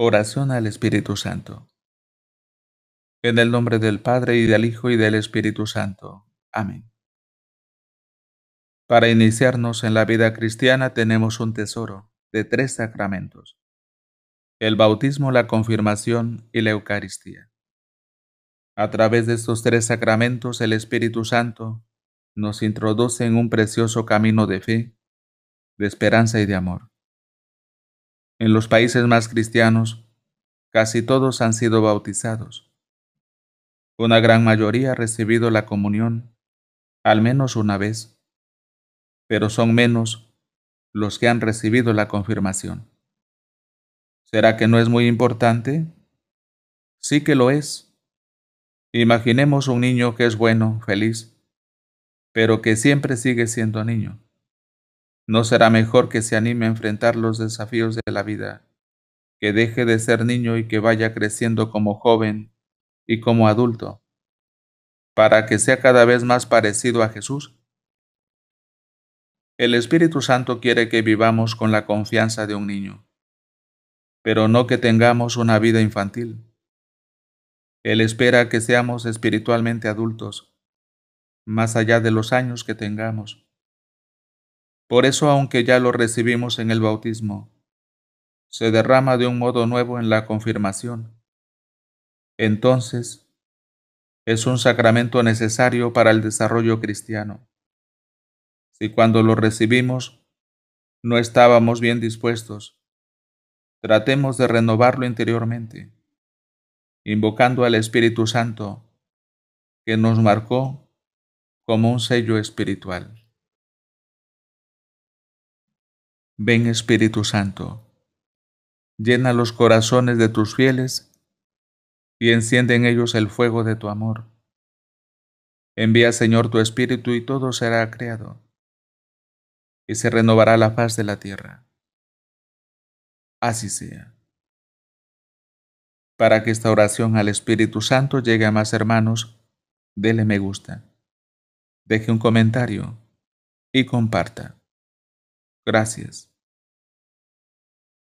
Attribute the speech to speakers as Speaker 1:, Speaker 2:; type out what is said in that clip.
Speaker 1: Oración al Espíritu Santo. En el nombre del Padre y del Hijo y del Espíritu Santo. Amén. Para iniciarnos en la vida cristiana tenemos un tesoro de tres sacramentos. El bautismo, la confirmación y la Eucaristía. A través de estos tres sacramentos el Espíritu Santo nos introduce en un precioso camino de fe, de esperanza y de amor. En los países más cristianos, casi todos han sido bautizados. Una gran mayoría ha recibido la comunión, al menos una vez, pero son menos los que han recibido la confirmación. ¿Será que no es muy importante? Sí que lo es. Imaginemos un niño que es bueno, feliz, pero que siempre sigue siendo niño. ¿No será mejor que se anime a enfrentar los desafíos de la vida, que deje de ser niño y que vaya creciendo como joven y como adulto, para que sea cada vez más parecido a Jesús? El Espíritu Santo quiere que vivamos con la confianza de un niño, pero no que tengamos una vida infantil. Él espera que seamos espiritualmente adultos, más allá de los años que tengamos. Por eso, aunque ya lo recibimos en el bautismo, se derrama de un modo nuevo en la confirmación. Entonces, es un sacramento necesario para el desarrollo cristiano. Si cuando lo recibimos no estábamos bien dispuestos, tratemos de renovarlo interiormente, invocando al Espíritu Santo, que nos marcó como un sello espiritual. Ven Espíritu Santo, llena los corazones de tus fieles y enciende en ellos el fuego de tu amor. Envía Señor tu Espíritu y todo será creado y se renovará la paz de la tierra. Así sea. Para que esta oración al Espíritu Santo llegue a más hermanos, dele me gusta, deje un comentario y comparta. Gracias.